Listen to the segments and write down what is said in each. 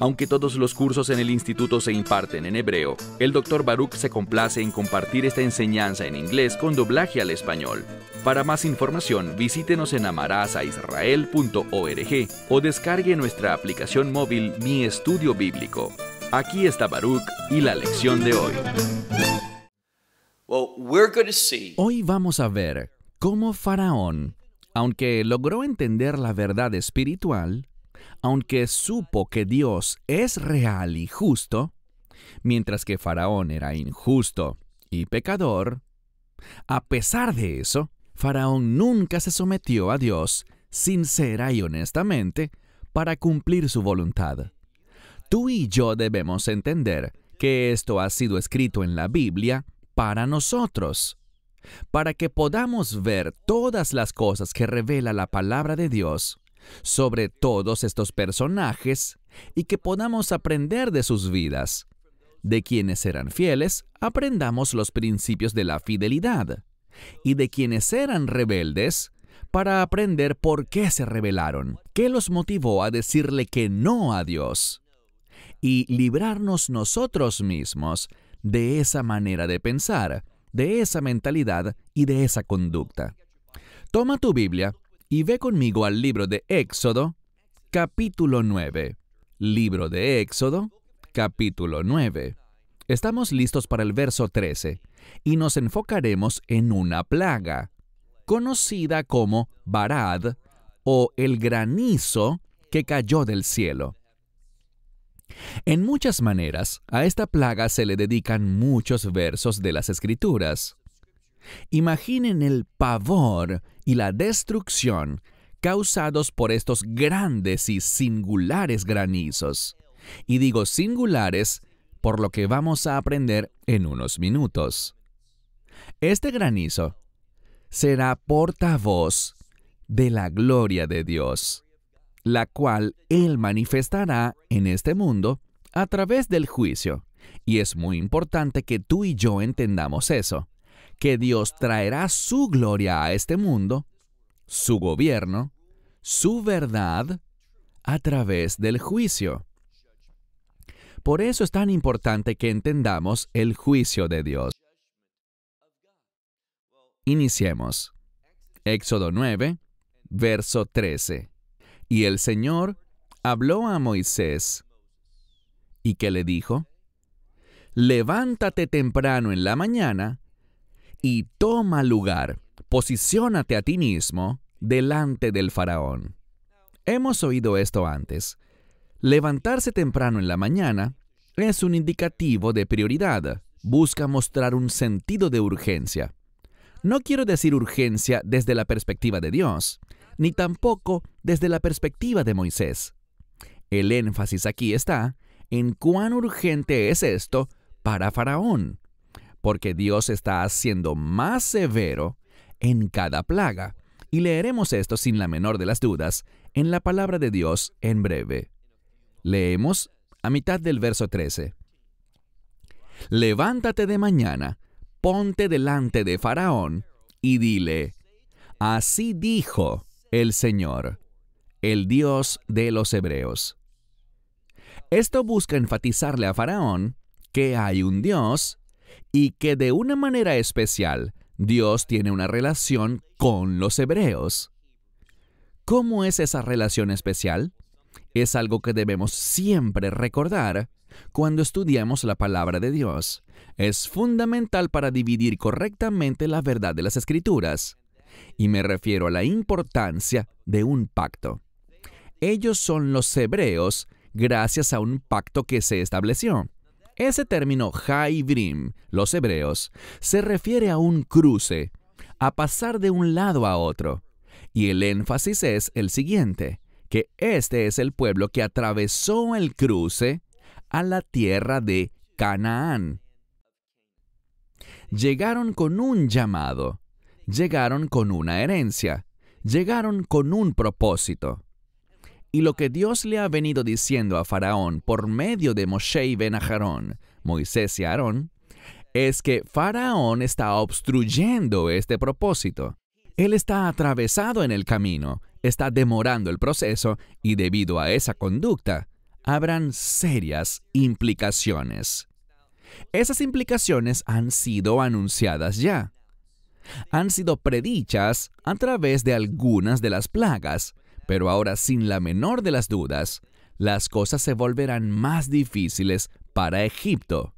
Aunque todos los cursos en el instituto se imparten en hebreo, el Dr. Baruch se complace en compartir esta enseñanza en inglés con doblaje al español. Para más información, visítenos en amarazaisrael.org o descargue nuestra aplicación móvil Mi Estudio Bíblico. Aquí está Baruch y la lección de hoy. Hoy vamos a ver cómo Faraón, aunque logró entender la verdad espiritual, aunque supo que Dios es real y justo, mientras que Faraón era injusto y pecador, a pesar de eso, Faraón nunca se sometió a Dios sincera y honestamente para cumplir su voluntad. Tú y yo debemos entender que esto ha sido escrito en la Biblia para nosotros, para que podamos ver todas las cosas que revela la palabra de Dios sobre todos estos personajes y que podamos aprender de sus vidas. De quienes eran fieles, aprendamos los principios de la fidelidad. Y de quienes eran rebeldes, para aprender por qué se rebelaron, qué los motivó a decirle que no a Dios. Y librarnos nosotros mismos de esa manera de pensar, de esa mentalidad y de esa conducta. Toma tu Biblia y ve conmigo al libro de Éxodo, capítulo 9. Libro de Éxodo, capítulo 9. Estamos listos para el verso 13 y nos enfocaremos en una plaga, conocida como Barad o el granizo que cayó del cielo. En muchas maneras, a esta plaga se le dedican muchos versos de las Escrituras. Imaginen el pavor y la destrucción causados por estos grandes y singulares granizos. Y digo singulares por lo que vamos a aprender en unos minutos. Este granizo será portavoz de la gloria de Dios, la cual Él manifestará en este mundo a través del juicio. Y es muy importante que tú y yo entendamos eso que Dios traerá su gloria a este mundo, su gobierno, su verdad, a través del juicio. Por eso es tan importante que entendamos el juicio de Dios. Iniciemos. Éxodo 9, verso 13. Y el Señor habló a Moisés. ¿Y que le dijo? Levántate temprano en la mañana y toma lugar, posiciónate a ti mismo delante del faraón. Hemos oído esto antes. Levantarse temprano en la mañana es un indicativo de prioridad, busca mostrar un sentido de urgencia. No quiero decir urgencia desde la perspectiva de Dios, ni tampoco desde la perspectiva de Moisés. El énfasis aquí está en cuán urgente es esto para Faraón, porque Dios está haciendo más severo en cada plaga. Y leeremos esto sin la menor de las dudas en la palabra de Dios en breve. Leemos a mitad del verso 13. Levántate de mañana, ponte delante de Faraón y dile, así dijo el Señor, el Dios de los hebreos. Esto busca enfatizarle a Faraón que hay un Dios y que de una manera especial Dios tiene una relación con los hebreos. ¿Cómo es esa relación especial? Es algo que debemos siempre recordar cuando estudiamos la palabra de Dios. Es fundamental para dividir correctamente la verdad de las escrituras. Y me refiero a la importancia de un pacto. Ellos son los hebreos gracias a un pacto que se estableció. Ese término Haibrim, los hebreos, se refiere a un cruce, a pasar de un lado a otro. Y el énfasis es el siguiente, que este es el pueblo que atravesó el cruce a la tierra de Canaán. Llegaron con un llamado, llegaron con una herencia, llegaron con un propósito. Y lo que Dios le ha venido diciendo a Faraón por medio de Moshe y Benajarón, Moisés y Aarón, es que Faraón está obstruyendo este propósito. Él está atravesado en el camino, está demorando el proceso y debido a esa conducta, habrán serias implicaciones. Esas implicaciones han sido anunciadas ya. Han sido predichas a través de algunas de las plagas, pero ahora, sin la menor de las dudas, las cosas se volverán más difíciles para Egipto,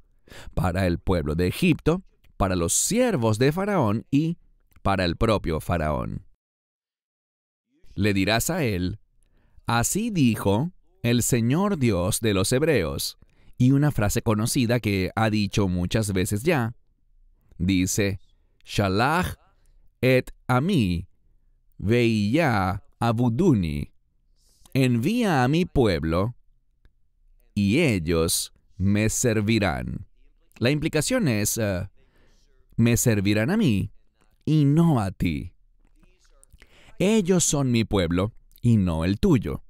para el pueblo de Egipto, para los siervos de Faraón y para el propio Faraón. Le dirás a él, así dijo el Señor Dios de los Hebreos, y una frase conocida que ha dicho muchas veces ya, dice, Shalach et ami, veía Abuduni, envía a mi pueblo y ellos me servirán. La implicación es, eh, me servirán a mí y no a ti. Ellos son mi pueblo y no el tuyo.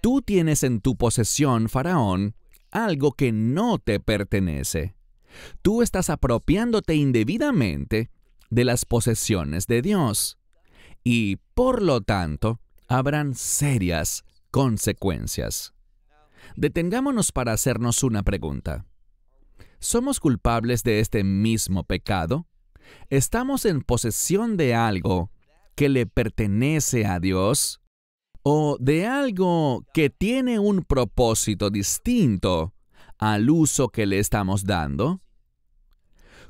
Tú tienes en tu posesión, faraón, algo que no te pertenece. Tú estás apropiándote indebidamente de las posesiones de Dios y por lo tanto habrán serias consecuencias. Detengámonos para hacernos una pregunta. ¿Somos culpables de este mismo pecado? ¿Estamos en posesión de algo que le pertenece a Dios? ¿O de algo que tiene un propósito distinto al uso que le estamos dando?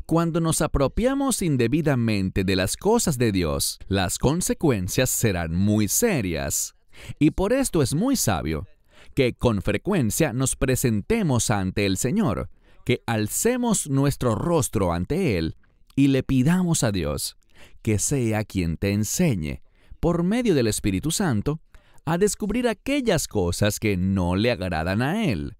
Cuando nos apropiamos indebidamente de las cosas de Dios, las consecuencias serán muy serias. Y por esto es muy sabio que con frecuencia nos presentemos ante el Señor, que alcemos nuestro rostro ante Él y le pidamos a Dios que sea quien te enseñe, por medio del Espíritu Santo, a descubrir aquellas cosas que no le agradan a Él.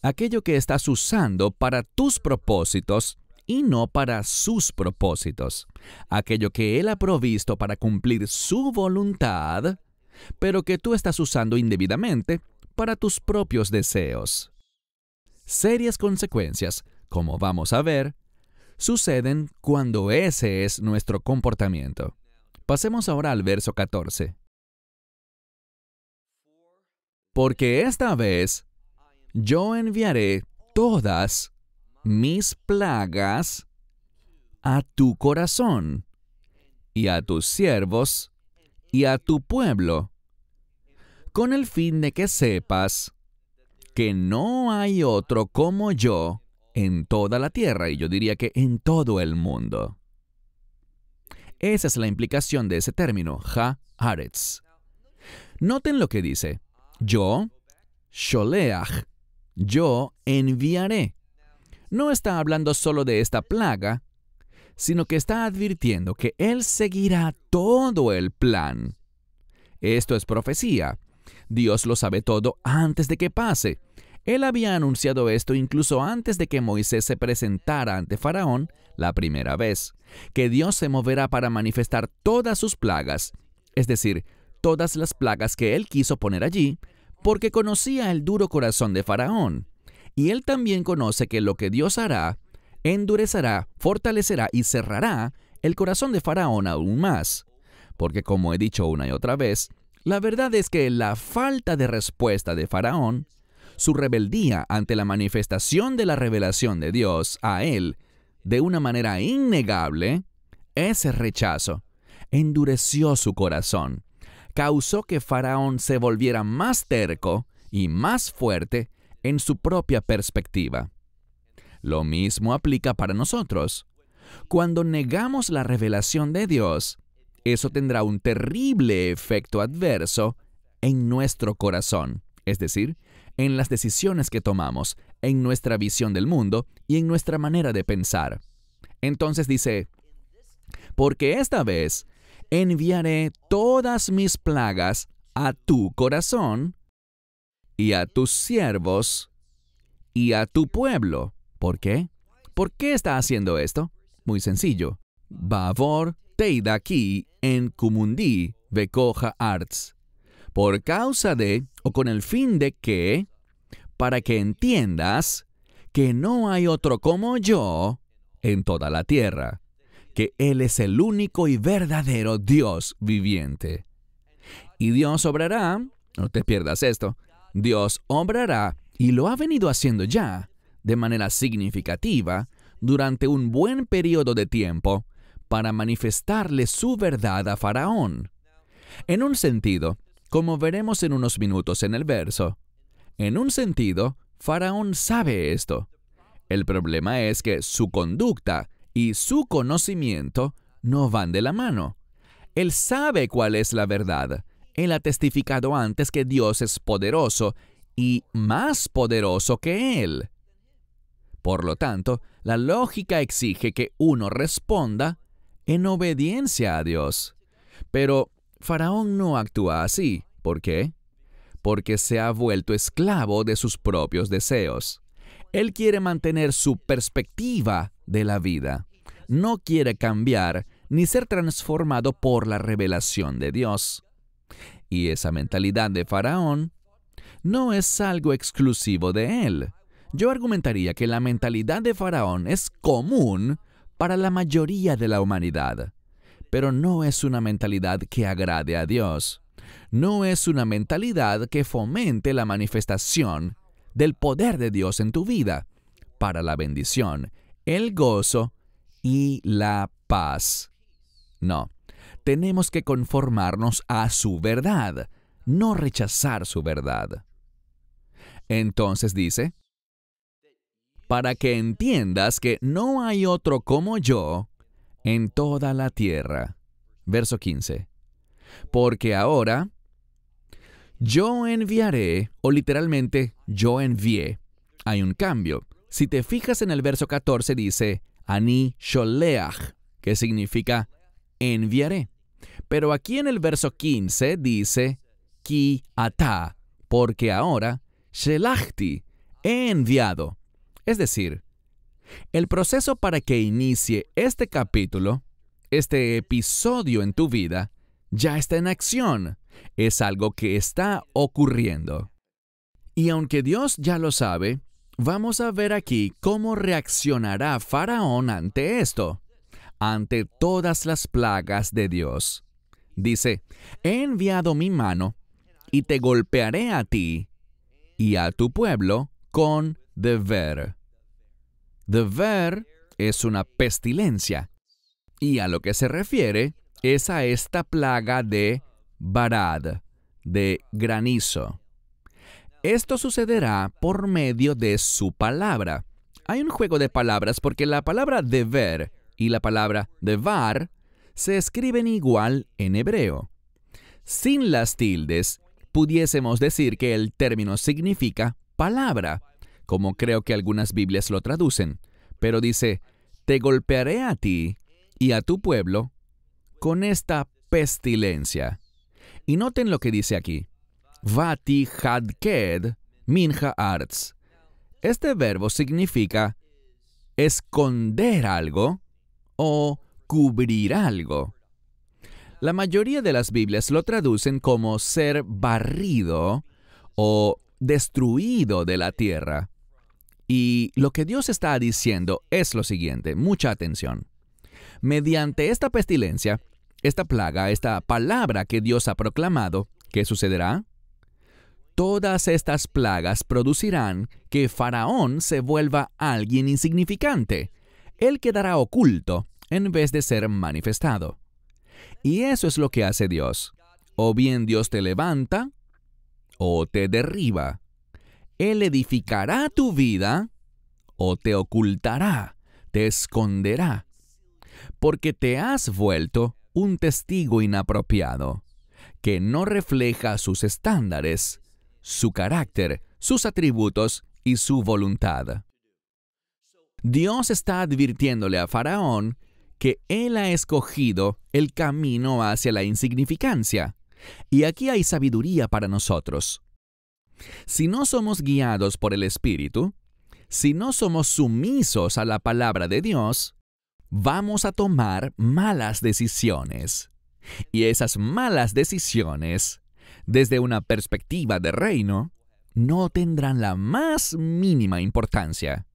Aquello que estás usando para tus propósitos y no para sus propósitos. Aquello que Él ha provisto para cumplir su voluntad, pero que tú estás usando indebidamente para tus propios deseos. Serias consecuencias, como vamos a ver, suceden cuando ese es nuestro comportamiento. Pasemos ahora al verso 14. Porque esta vez yo enviaré todas mis plagas a tu corazón y a tus siervos y a tu pueblo, con el fin de que sepas que no hay otro como yo en toda la tierra, y yo diría que en todo el mundo. Esa es la implicación de ese término, ha aretz. Noten lo que dice, yo, sholeach, yo enviaré no está hablando solo de esta plaga, sino que está advirtiendo que Él seguirá todo el plan. Esto es profecía. Dios lo sabe todo antes de que pase. Él había anunciado esto incluso antes de que Moisés se presentara ante Faraón la primera vez, que Dios se moverá para manifestar todas sus plagas, es decir, todas las plagas que él quiso poner allí, porque conocía el duro corazón de Faraón. Y él también conoce que lo que Dios hará, endurecerá, fortalecerá y cerrará el corazón de Faraón aún más. Porque como he dicho una y otra vez, la verdad es que la falta de respuesta de Faraón, su rebeldía ante la manifestación de la revelación de Dios a él, de una manera innegable, ese rechazo endureció su corazón, causó que Faraón se volviera más terco y más fuerte en su propia perspectiva. Lo mismo aplica para nosotros. Cuando negamos la revelación de Dios, eso tendrá un terrible efecto adverso en nuestro corazón, es decir, en las decisiones que tomamos, en nuestra visión del mundo y en nuestra manera de pensar. Entonces dice, porque esta vez enviaré todas mis plagas a tu corazón y a tus siervos y a tu pueblo. ¿Por qué? ¿Por qué está haciendo esto? Muy sencillo. Bavor aquí en kumundi becoja arts. Por causa de, o con el fin de que, para que entiendas que no hay otro como yo en toda la tierra, que Él es el único y verdadero Dios viviente. Y Dios obrará, no te pierdas esto, Dios obrará, y lo ha venido haciendo ya, de manera significativa, durante un buen periodo de tiempo, para manifestarle su verdad a Faraón. En un sentido, como veremos en unos minutos en el verso, en un sentido, Faraón sabe esto. El problema es que su conducta y su conocimiento no van de la mano. Él sabe cuál es la verdad, él ha testificado antes que Dios es poderoso y más poderoso que Él. Por lo tanto, la lógica exige que uno responda en obediencia a Dios. Pero Faraón no actúa así. ¿Por qué? Porque se ha vuelto esclavo de sus propios deseos. Él quiere mantener su perspectiva de la vida. No quiere cambiar ni ser transformado por la revelación de Dios. Y esa mentalidad de Faraón no es algo exclusivo de él. Yo argumentaría que la mentalidad de Faraón es común para la mayoría de la humanidad, pero no es una mentalidad que agrade a Dios. No es una mentalidad que fomente la manifestación del poder de Dios en tu vida para la bendición, el gozo y la paz. No, tenemos que conformarnos a su verdad, no rechazar su verdad. Entonces dice, para que entiendas que no hay otro como yo en toda la tierra. Verso 15. Porque ahora yo enviaré, o literalmente yo envié. Hay un cambio. Si te fijas en el verso 14 dice, Ani Sholeach, que significa enviaré. Pero aquí en el verso 15 dice, Ki ata, porque ahora Shelachti he enviado. Es decir, el proceso para que inicie este capítulo, este episodio en tu vida, ya está en acción. Es algo que está ocurriendo. Y aunque Dios ya lo sabe, vamos a ver aquí cómo reaccionará Faraón ante esto ante todas las plagas de Dios. Dice, he enviado mi mano y te golpearé a ti y a tu pueblo con deber. Deber es una pestilencia y a lo que se refiere es a esta plaga de barad, de granizo. Esto sucederá por medio de su palabra. Hay un juego de palabras porque la palabra deber y la palabra de VAR se escriben igual en hebreo. Sin las tildes, pudiésemos decir que el término significa palabra, como creo que algunas Biblias lo traducen, pero dice, te golpearé a ti y a tu pueblo con esta pestilencia. Y noten lo que dice aquí, vati hadked MINHA arts. Este verbo significa esconder algo o cubrir algo. La mayoría de las Biblias lo traducen como ser barrido o destruido de la tierra. Y lo que Dios está diciendo es lo siguiente, mucha atención. Mediante esta pestilencia, esta plaga, esta palabra que Dios ha proclamado, ¿qué sucederá? Todas estas plagas producirán que Faraón se vuelva alguien insignificante, él quedará oculto en vez de ser manifestado. Y eso es lo que hace Dios. O bien Dios te levanta o te derriba. Él edificará tu vida o te ocultará, te esconderá, porque te has vuelto un testigo inapropiado, que no refleja sus estándares, su carácter, sus atributos y su voluntad. Dios está advirtiéndole a Faraón que él ha escogido el camino hacia la insignificancia. Y aquí hay sabiduría para nosotros. Si no somos guiados por el Espíritu, si no somos sumisos a la palabra de Dios, vamos a tomar malas decisiones. Y esas malas decisiones, desde una perspectiva de reino, no tendrán la más mínima importancia.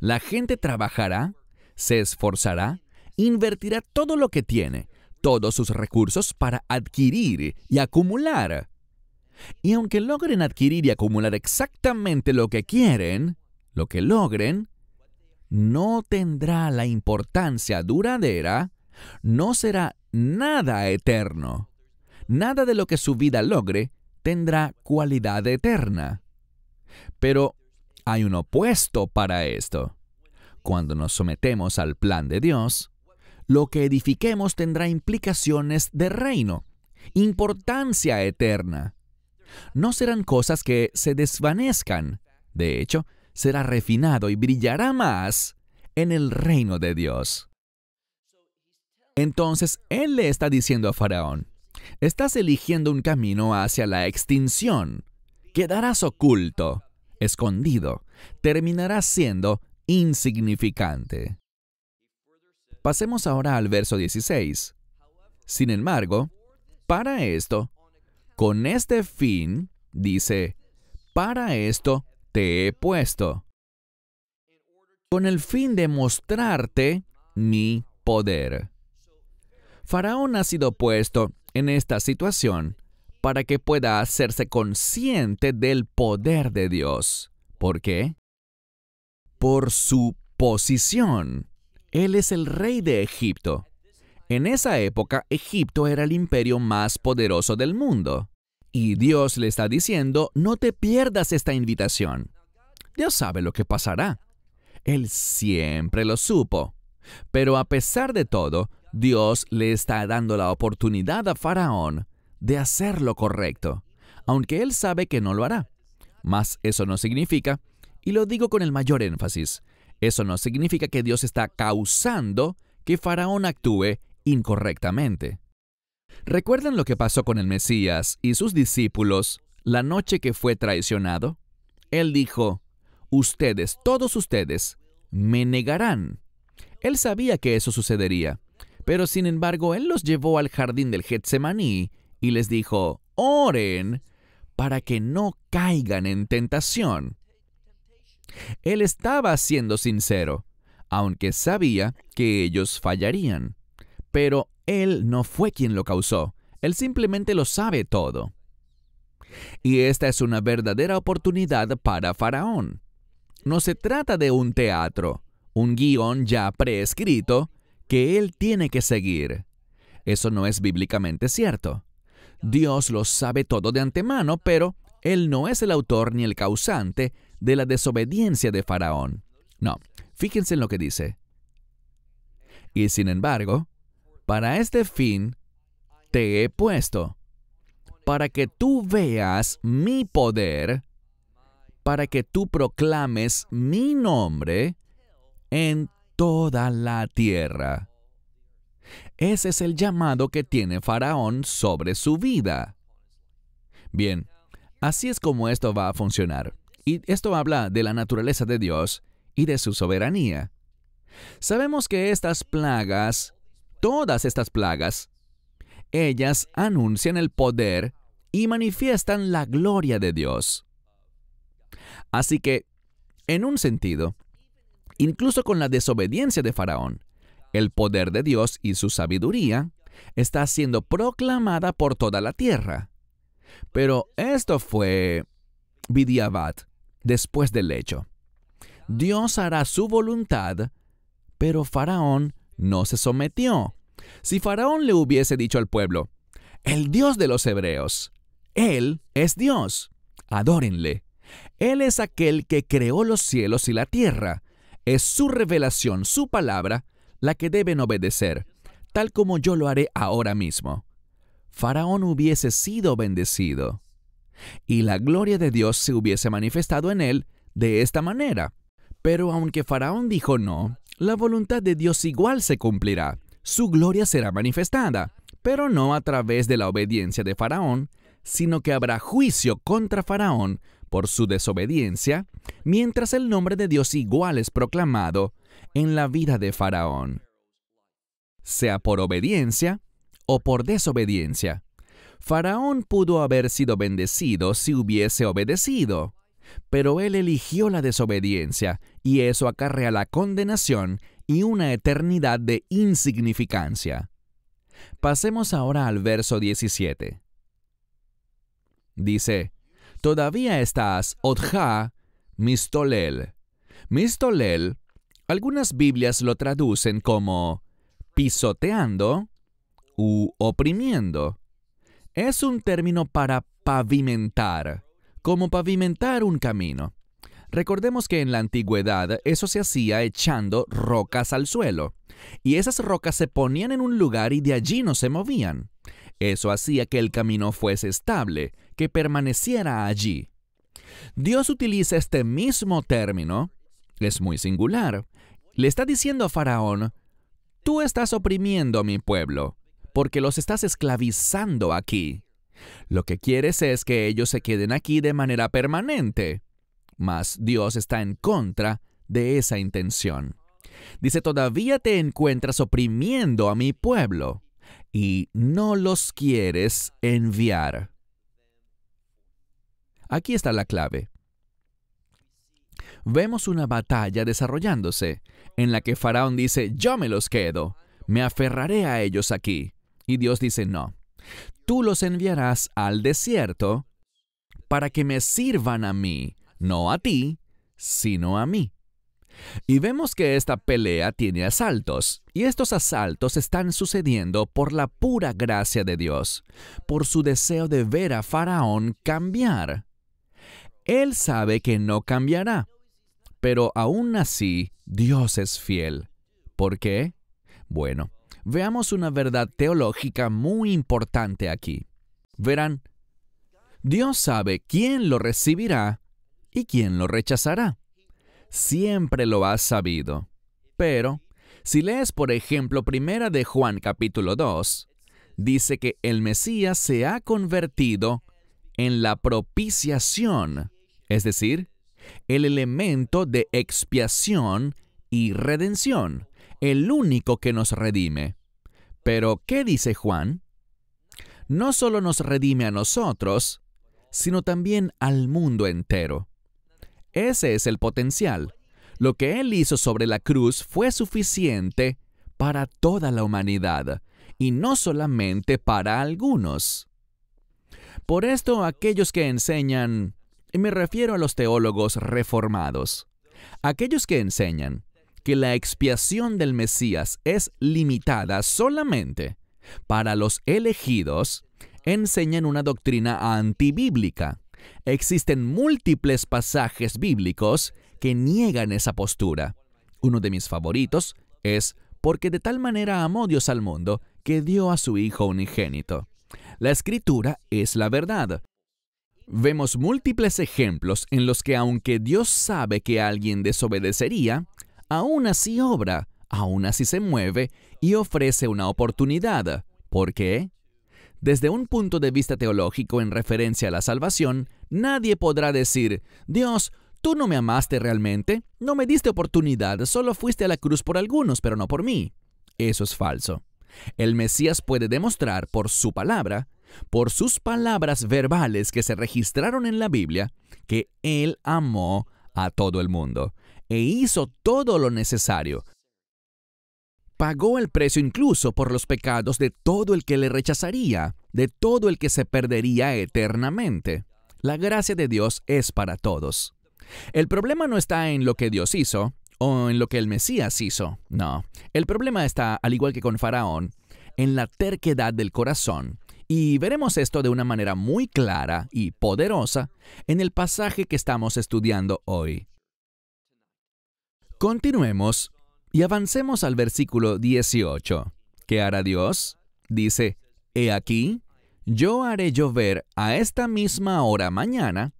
La gente trabajará, se esforzará, invertirá todo lo que tiene, todos sus recursos para adquirir y acumular. Y aunque logren adquirir y acumular exactamente lo que quieren, lo que logren, no tendrá la importancia duradera, no será nada eterno. Nada de lo que su vida logre tendrá cualidad eterna. Pero hay un opuesto para esto. Cuando nos sometemos al plan de Dios, lo que edifiquemos tendrá implicaciones de reino, importancia eterna. No serán cosas que se desvanezcan. De hecho, será refinado y brillará más en el reino de Dios. Entonces, Él le está diciendo a Faraón, estás eligiendo un camino hacia la extinción. Quedarás oculto escondido, terminará siendo insignificante. Pasemos ahora al verso 16. Sin embargo, para esto, con este fin, dice, para esto te he puesto, con el fin de mostrarte mi poder. Faraón ha sido puesto en esta situación para que pueda hacerse consciente del poder de Dios. ¿Por qué? Por su posición. Él es el rey de Egipto. En esa época, Egipto era el imperio más poderoso del mundo. Y Dios le está diciendo, no te pierdas esta invitación. Dios sabe lo que pasará. Él siempre lo supo. Pero a pesar de todo, Dios le está dando la oportunidad a Faraón de hacer lo correcto, aunque él sabe que no lo hará. Mas eso no significa, y lo digo con el mayor énfasis, eso no significa que Dios está causando que Faraón actúe incorrectamente. ¿Recuerdan lo que pasó con el Mesías y sus discípulos la noche que fue traicionado? Él dijo, ustedes, todos ustedes, me negarán. Él sabía que eso sucedería, pero sin embargo él los llevó al jardín del Getsemaní y les dijo, oren para que no caigan en tentación. Él estaba siendo sincero, aunque sabía que ellos fallarían. Pero él no fue quien lo causó, él simplemente lo sabe todo. Y esta es una verdadera oportunidad para Faraón. No se trata de un teatro, un guión ya preescrito que él tiene que seguir. Eso no es bíblicamente cierto. Dios lo sabe todo de antemano, pero Él no es el autor ni el causante de la desobediencia de Faraón. No, fíjense en lo que dice. Y sin embargo, para este fin te he puesto, para que tú veas mi poder, para que tú proclames mi nombre en toda la tierra. Ese es el llamado que tiene Faraón sobre su vida. Bien, así es como esto va a funcionar. Y esto habla de la naturaleza de Dios y de su soberanía. Sabemos que estas plagas, todas estas plagas, ellas anuncian el poder y manifiestan la gloria de Dios. Así que, en un sentido, incluso con la desobediencia de Faraón, el poder de Dios y su sabiduría está siendo proclamada por toda la tierra. Pero esto fue Vidiabad después del hecho. Dios hará su voluntad, pero Faraón no se sometió. Si Faraón le hubiese dicho al pueblo, el Dios de los hebreos, Él es Dios, adórenle. Él es aquel que creó los cielos y la tierra. Es su revelación, su palabra, la que deben obedecer, tal como yo lo haré ahora mismo. Faraón hubiese sido bendecido y la gloria de Dios se hubiese manifestado en él de esta manera. Pero aunque Faraón dijo no, la voluntad de Dios igual se cumplirá. Su gloria será manifestada, pero no a través de la obediencia de Faraón, sino que habrá juicio contra Faraón por su desobediencia, mientras el nombre de Dios igual es proclamado en la vida de Faraón, sea por obediencia o por desobediencia. Faraón pudo haber sido bendecido si hubiese obedecido, pero él eligió la desobediencia y eso acarrea la condenación y una eternidad de insignificancia. Pasemos ahora al verso 17. Dice, Todavía estás, Odja, Mistolel. Mistolel algunas Biblias lo traducen como pisoteando u oprimiendo. Es un término para pavimentar, como pavimentar un camino. Recordemos que en la antigüedad eso se hacía echando rocas al suelo, y esas rocas se ponían en un lugar y de allí no se movían. Eso hacía que el camino fuese estable, que permaneciera allí. Dios utiliza este mismo término, es muy singular, le está diciendo a Faraón, tú estás oprimiendo a mi pueblo, porque los estás esclavizando aquí. Lo que quieres es que ellos se queden aquí de manera permanente. Mas Dios está en contra de esa intención. Dice, todavía te encuentras oprimiendo a mi pueblo y no los quieres enviar. Aquí está la clave. Vemos una batalla desarrollándose en la que Faraón dice, yo me los quedo, me aferraré a ellos aquí. Y Dios dice, no, tú los enviarás al desierto para que me sirvan a mí, no a ti, sino a mí. Y vemos que esta pelea tiene asaltos, y estos asaltos están sucediendo por la pura gracia de Dios, por su deseo de ver a Faraón cambiar. Él sabe que no cambiará, pero aún así, Dios es fiel. ¿Por qué? Bueno, veamos una verdad teológica muy importante aquí. Verán, Dios sabe quién lo recibirá y quién lo rechazará. Siempre lo ha sabido. Pero, si lees por ejemplo Primera de Juan capítulo 2, dice que el Mesías se ha convertido en la propiciación, es decir, el elemento de expiación y redención, el único que nos redime. Pero, ¿qué dice Juan? No solo nos redime a nosotros, sino también al mundo entero. Ese es el potencial. Lo que Él hizo sobre la cruz fue suficiente para toda la humanidad, y no solamente para algunos. Por esto aquellos que enseñan me refiero a los teólogos reformados, aquellos que enseñan que la expiación del Mesías es limitada solamente para los elegidos, enseñan una doctrina antibíblica. Existen múltiples pasajes bíblicos que niegan esa postura. Uno de mis favoritos es porque de tal manera amó Dios al mundo que dio a su Hijo unigénito. La escritura es la verdad, Vemos múltiples ejemplos en los que aunque Dios sabe que alguien desobedecería, aún así obra, aún así se mueve y ofrece una oportunidad. ¿Por qué? Desde un punto de vista teológico en referencia a la salvación, nadie podrá decir, Dios, tú no me amaste realmente, no me diste oportunidad, solo fuiste a la cruz por algunos, pero no por mí. Eso es falso. El Mesías puede demostrar por su palabra por sus palabras verbales que se registraron en la Biblia, que Él amó a todo el mundo e hizo todo lo necesario. Pagó el precio incluso por los pecados de todo el que le rechazaría, de todo el que se perdería eternamente. La gracia de Dios es para todos. El problema no está en lo que Dios hizo o en lo que el Mesías hizo, no. El problema está, al igual que con Faraón, en la terquedad del corazón y veremos esto de una manera muy clara y poderosa en el pasaje que estamos estudiando hoy. Continuemos y avancemos al versículo 18. ¿Qué hará Dios? Dice, He aquí, yo haré llover a esta misma hora mañana,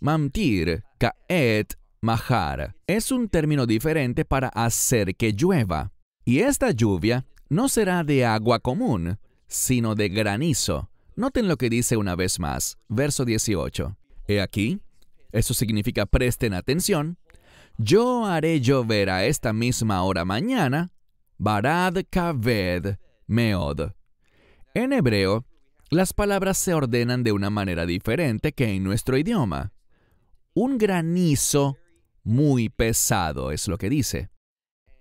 Mamtir Kaet Mahar. Es un término diferente para hacer que llueva. Y esta lluvia no será de agua común, sino de granizo. Noten lo que dice una vez más, verso 18. He aquí, eso significa presten atención, yo haré llover a esta misma hora mañana, barad kaved meod. En hebreo, las palabras se ordenan de una manera diferente que en nuestro idioma. Un granizo muy pesado es lo que dice.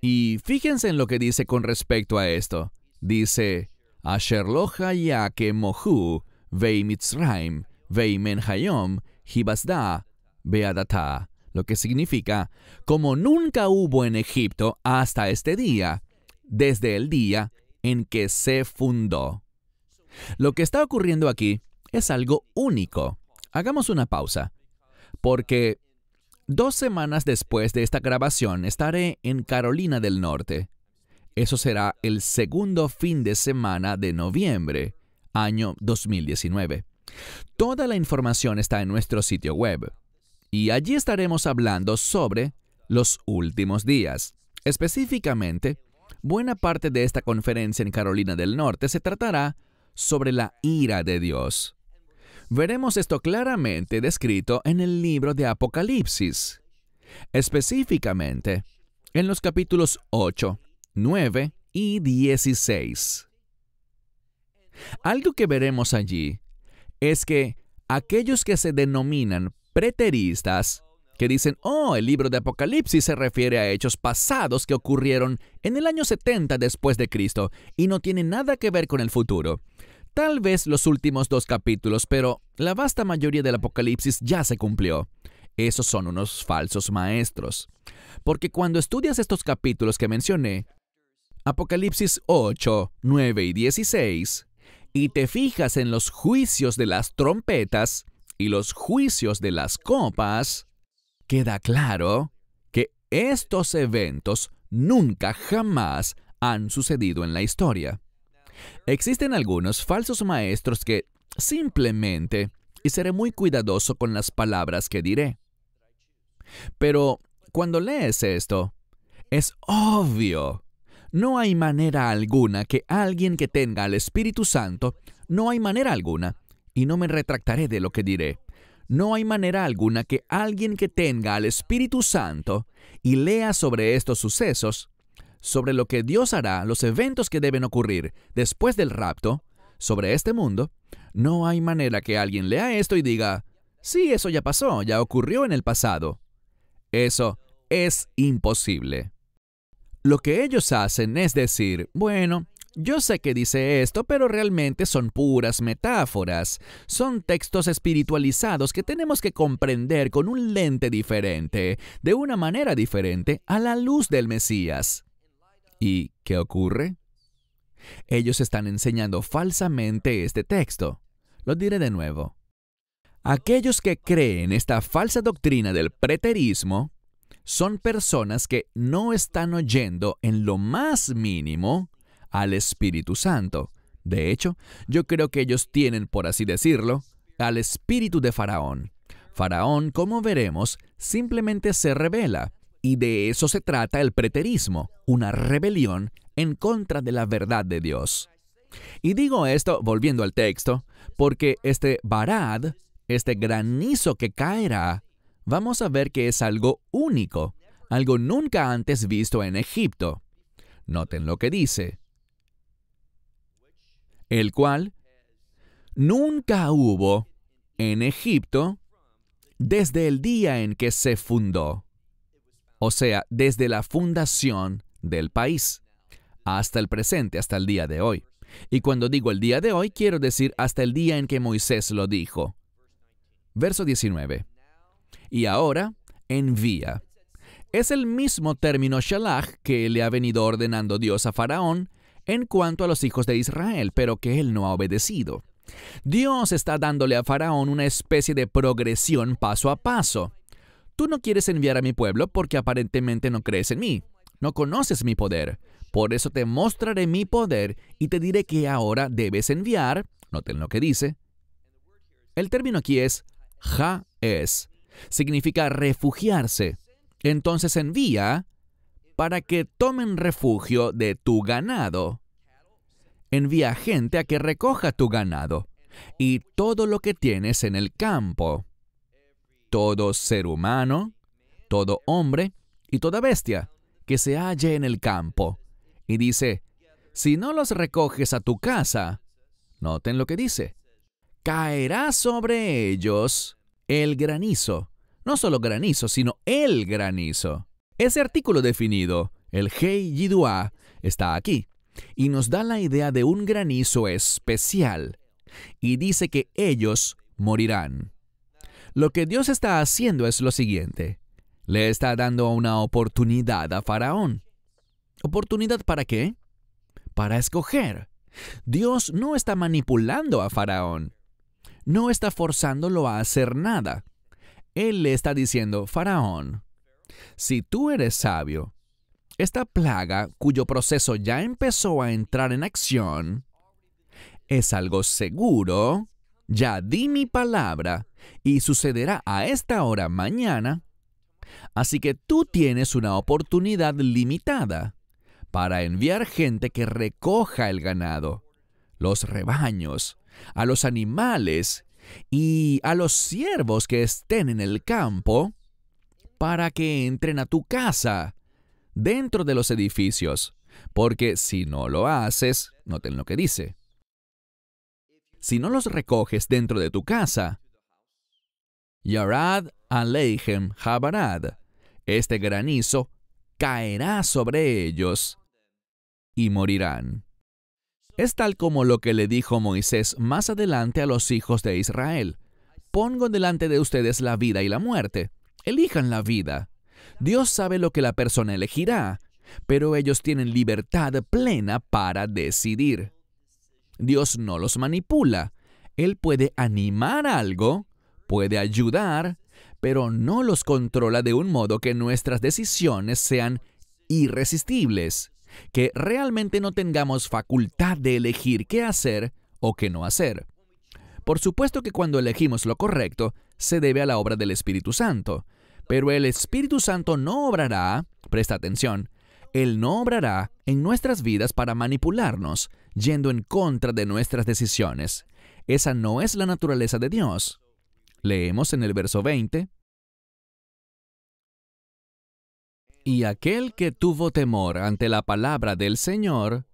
Y fíjense en lo que dice con respecto a esto. Dice, Asherloja ya que mohu, vei mitzraim, vei menhayom, hibasda, beadata. Lo que significa, como nunca hubo en Egipto hasta este día, desde el día en que se fundó. Lo que está ocurriendo aquí es algo único. Hagamos una pausa, porque Dos semanas después de esta grabación estaré en Carolina del Norte. Eso será el segundo fin de semana de noviembre, año 2019. Toda la información está en nuestro sitio web. Y allí estaremos hablando sobre los últimos días. Específicamente, buena parte de esta conferencia en Carolina del Norte se tratará sobre la ira de Dios. Veremos esto claramente descrito en el libro de Apocalipsis, específicamente en los capítulos 8, 9 y 16. Algo que veremos allí es que aquellos que se denominan preteristas, que dicen, oh, el libro de Apocalipsis se refiere a hechos pasados que ocurrieron en el año 70 después de Cristo y no tiene nada que ver con el futuro. Tal vez los últimos dos capítulos, pero la vasta mayoría del Apocalipsis ya se cumplió. Esos son unos falsos maestros. Porque cuando estudias estos capítulos que mencioné, Apocalipsis 8, 9 y 16, y te fijas en los juicios de las trompetas y los juicios de las copas, queda claro que estos eventos nunca jamás han sucedido en la historia. Existen algunos falsos maestros que simplemente, y seré muy cuidadoso con las palabras que diré. Pero cuando lees esto, es obvio. No hay manera alguna que alguien que tenga al Espíritu Santo, no hay manera alguna, y no me retractaré de lo que diré, no hay manera alguna que alguien que tenga al Espíritu Santo y lea sobre estos sucesos, sobre lo que Dios hará, los eventos que deben ocurrir después del rapto, sobre este mundo, no hay manera que alguien lea esto y diga, sí, eso ya pasó, ya ocurrió en el pasado. Eso es imposible. Lo que ellos hacen es decir, bueno, yo sé que dice esto, pero realmente son puras metáforas, son textos espiritualizados que tenemos que comprender con un lente diferente, de una manera diferente, a la luz del Mesías. ¿Y qué ocurre? Ellos están enseñando falsamente este texto. Lo diré de nuevo. Aquellos que creen esta falsa doctrina del preterismo son personas que no están oyendo en lo más mínimo al Espíritu Santo. De hecho, yo creo que ellos tienen, por así decirlo, al espíritu de Faraón. Faraón, como veremos, simplemente se revela y de eso se trata el preterismo, una rebelión en contra de la verdad de Dios. Y digo esto, volviendo al texto, porque este barad, este granizo que caerá, vamos a ver que es algo único, algo nunca antes visto en Egipto. Noten lo que dice. El cual nunca hubo en Egipto desde el día en que se fundó o sea, desde la fundación del país hasta el presente, hasta el día de hoy. Y cuando digo el día de hoy, quiero decir hasta el día en que Moisés lo dijo. Verso 19. Y ahora, envía. Es el mismo término shalach que le ha venido ordenando Dios a Faraón en cuanto a los hijos de Israel, pero que él no ha obedecido. Dios está dándole a Faraón una especie de progresión paso a paso. Tú no quieres enviar a mi pueblo porque aparentemente no crees en mí, no conoces mi poder. Por eso te mostraré mi poder y te diré que ahora debes enviar, noten lo que dice. El término aquí es ja ha-es. significa refugiarse. Entonces envía para que tomen refugio de tu ganado. Envía gente a que recoja tu ganado y todo lo que tienes en el campo todo ser humano, todo hombre y toda bestia que se halle en el campo. Y dice, si no los recoges a tu casa, noten lo que dice, caerá sobre ellos el granizo. No solo granizo, sino el granizo. Ese artículo definido, el Hei Yidua, está aquí y nos da la idea de un granizo especial y dice que ellos morirán. Lo que Dios está haciendo es lo siguiente. Le está dando una oportunidad a Faraón. ¿Oportunidad para qué? Para escoger. Dios no está manipulando a Faraón. No está forzándolo a hacer nada. Él le está diciendo, Faraón, si tú eres sabio, esta plaga cuyo proceso ya empezó a entrar en acción es algo seguro ya di mi palabra y sucederá a esta hora mañana, así que tú tienes una oportunidad limitada para enviar gente que recoja el ganado, los rebaños, a los animales y a los siervos que estén en el campo, para que entren a tu casa, dentro de los edificios, porque si no lo haces, noten lo que dice, si no los recoges dentro de tu casa. Yarad Aleihem Habarad. Este granizo caerá sobre ellos y morirán. Es tal como lo que le dijo Moisés más adelante a los hijos de Israel. Pongo delante de ustedes la vida y la muerte. Elijan la vida. Dios sabe lo que la persona elegirá, pero ellos tienen libertad plena para decidir. Dios no los manipula. Él puede animar algo, puede ayudar, pero no los controla de un modo que nuestras decisiones sean irresistibles, que realmente no tengamos facultad de elegir qué hacer o qué no hacer. Por supuesto que cuando elegimos lo correcto, se debe a la obra del Espíritu Santo, pero el Espíritu Santo no obrará, presta atención, Él no obrará en nuestras vidas para manipularnos, yendo en contra de nuestras decisiones. Esa no es la naturaleza de Dios. Leemos en el verso 20. Y aquel que tuvo temor ante la palabra del Señor,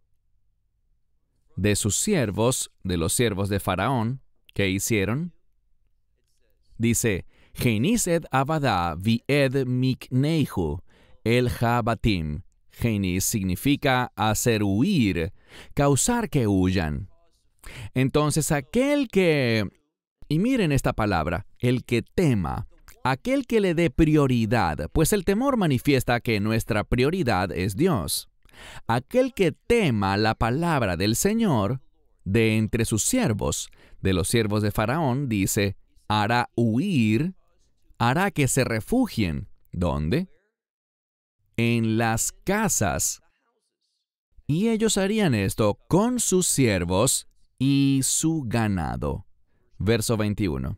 de sus siervos, de los siervos de Faraón, que hicieron, dice, Genised Abadá vi ed el Jabatim, genis significa hacer huir, causar que huyan. Entonces aquel que, y miren esta palabra, el que tema, aquel que le dé prioridad, pues el temor manifiesta que nuestra prioridad es Dios. Aquel que tema la palabra del Señor, de entre sus siervos, de los siervos de Faraón, dice, hará huir, hará que se refugien. ¿Dónde? en las casas. Y ellos harían esto con sus siervos y su ganado. Verso 21.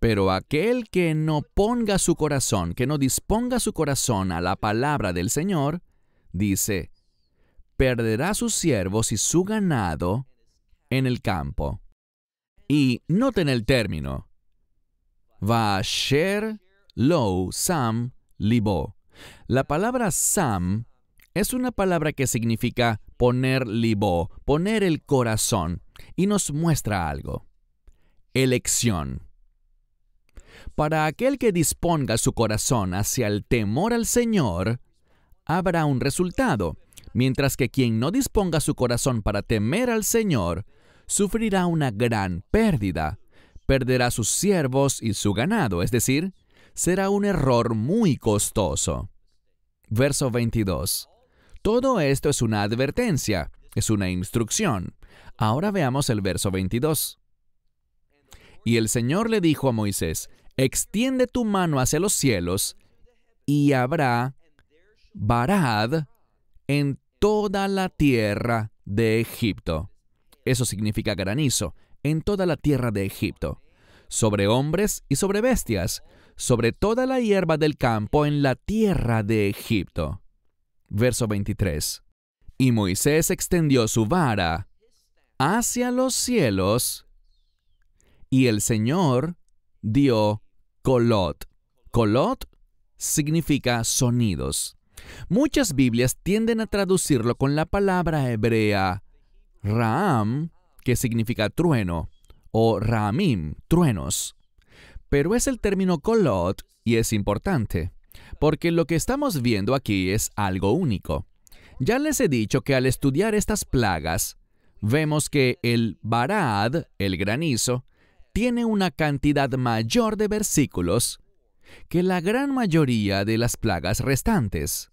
Pero aquel que no ponga su corazón, que no disponga su corazón a la palabra del Señor, dice, perderá sus siervos y su ganado en el campo. Y noten el término. Va a Low, Sam, libó. La palabra Sam es una palabra que significa poner libo, poner el corazón, y nos muestra algo. Elección. Para aquel que disponga su corazón hacia el temor al Señor, habrá un resultado, mientras que quien no disponga su corazón para temer al Señor, sufrirá una gran pérdida, perderá sus siervos y su ganado, es decir, será un error muy costoso. Verso 22. Todo esto es una advertencia, es una instrucción. Ahora veamos el verso 22. Y el Señor le dijo a Moisés, extiende tu mano hacia los cielos y habrá varad en toda la tierra de Egipto. Eso significa granizo, en toda la tierra de Egipto, sobre hombres y sobre bestias, sobre toda la hierba del campo en la tierra de Egipto. Verso 23. Y Moisés extendió su vara hacia los cielos, y el Señor dio colot. Colot significa sonidos. Muchas Biblias tienden a traducirlo con la palabra hebrea Raam, que significa trueno, o Raamim, truenos. Pero es el término kolot y es importante, porque lo que estamos viendo aquí es algo único. Ya les he dicho que al estudiar estas plagas, vemos que el barad, el granizo, tiene una cantidad mayor de versículos que la gran mayoría de las plagas restantes.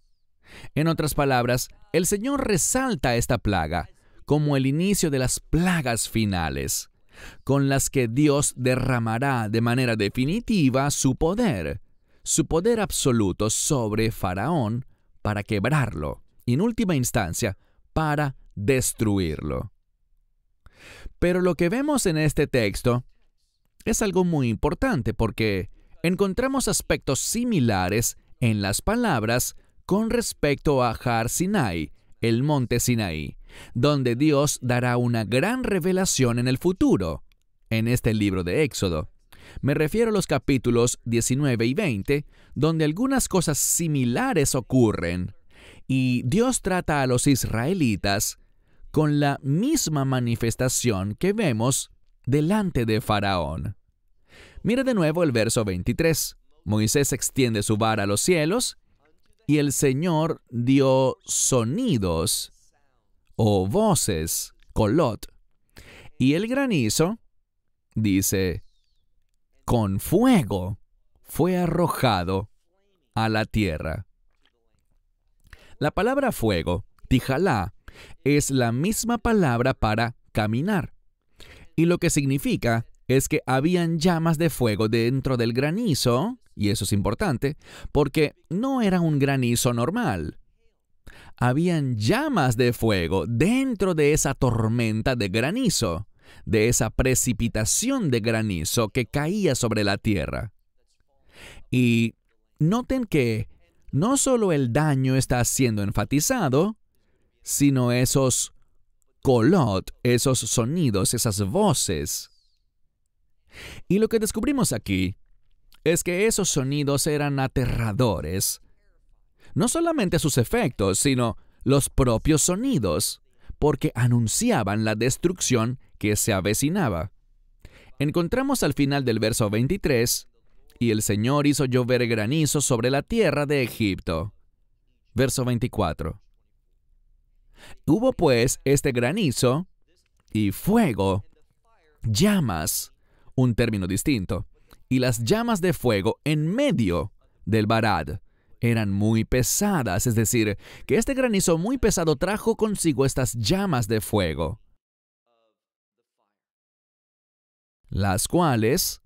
En otras palabras, el Señor resalta esta plaga como el inicio de las plagas finales, con las que Dios derramará de manera definitiva su poder, su poder absoluto sobre Faraón para quebrarlo en última instancia para destruirlo. Pero lo que vemos en este texto es algo muy importante porque encontramos aspectos similares en las palabras con respecto a Har Sinai, el monte Sinai donde Dios dará una gran revelación en el futuro, en este libro de Éxodo. Me refiero a los capítulos 19 y 20, donde algunas cosas similares ocurren, y Dios trata a los israelitas con la misma manifestación que vemos delante de Faraón. Mira de nuevo el verso 23. Moisés extiende su vara a los cielos y el Señor dio sonidos o voces, colot. Y el granizo, dice, con fuego fue arrojado a la tierra. La palabra fuego, tijalá, es la misma palabra para caminar. Y lo que significa es que habían llamas de fuego dentro del granizo, y eso es importante, porque no era un granizo normal, habían llamas de fuego dentro de esa tormenta de granizo, de esa precipitación de granizo que caía sobre la tierra. Y noten que no solo el daño está siendo enfatizado, sino esos colot, esos sonidos, esas voces. Y lo que descubrimos aquí es que esos sonidos eran aterradores, no solamente sus efectos, sino los propios sonidos, porque anunciaban la destrucción que se avecinaba. Encontramos al final del verso 23, y el Señor hizo llover granizo sobre la tierra de Egipto. Verso 24. Hubo pues este granizo y fuego, llamas, un término distinto, y las llamas de fuego en medio del Barad, eran muy pesadas, es decir, que este granizo muy pesado trajo consigo estas llamas de fuego, las cuales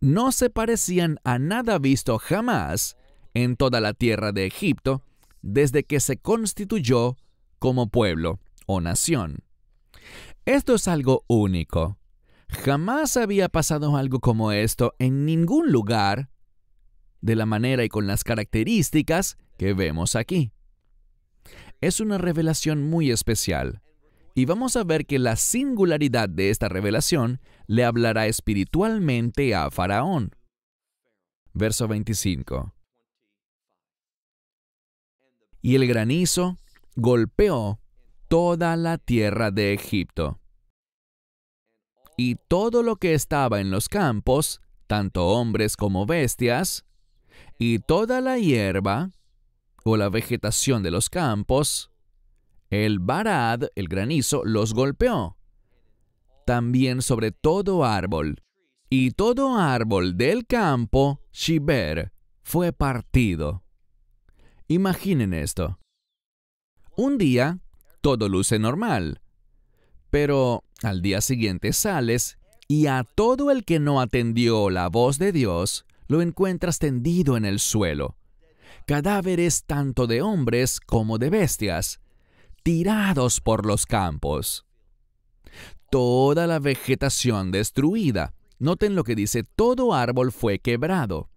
no se parecían a nada visto jamás en toda la tierra de Egipto desde que se constituyó como pueblo o nación. Esto es algo único. Jamás había pasado algo como esto en ningún lugar de la manera y con las características que vemos aquí. Es una revelación muy especial, y vamos a ver que la singularidad de esta revelación le hablará espiritualmente a Faraón. Verso 25. Y el granizo golpeó toda la tierra de Egipto. Y todo lo que estaba en los campos, tanto hombres como bestias, y toda la hierba, o la vegetación de los campos, el barad, el granizo, los golpeó. También sobre todo árbol. Y todo árbol del campo, Shiber, fue partido. Imaginen esto. Un día, todo luce normal. Pero al día siguiente sales y a todo el que no atendió la voz de Dios, lo encuentras tendido en el suelo. Cadáveres tanto de hombres como de bestias, tirados por los campos. Toda la vegetación destruida. Noten lo que dice, todo árbol fue quebrado.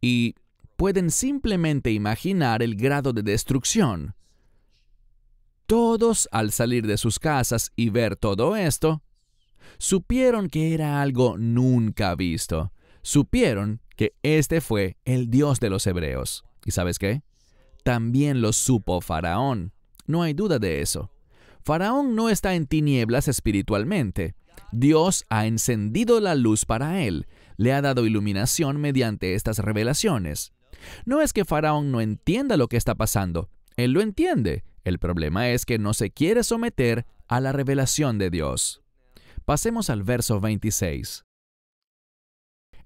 Y pueden simplemente imaginar el grado de destrucción. Todos, al salir de sus casas y ver todo esto, supieron que era algo nunca visto. Supieron que este fue el Dios de los hebreos. ¿Y sabes qué? También lo supo Faraón. No hay duda de eso. Faraón no está en tinieblas espiritualmente. Dios ha encendido la luz para él, le ha dado iluminación mediante estas revelaciones. No es que Faraón no entienda lo que está pasando, él lo entiende. El problema es que no se quiere someter a la revelación de Dios. Pasemos al verso 26.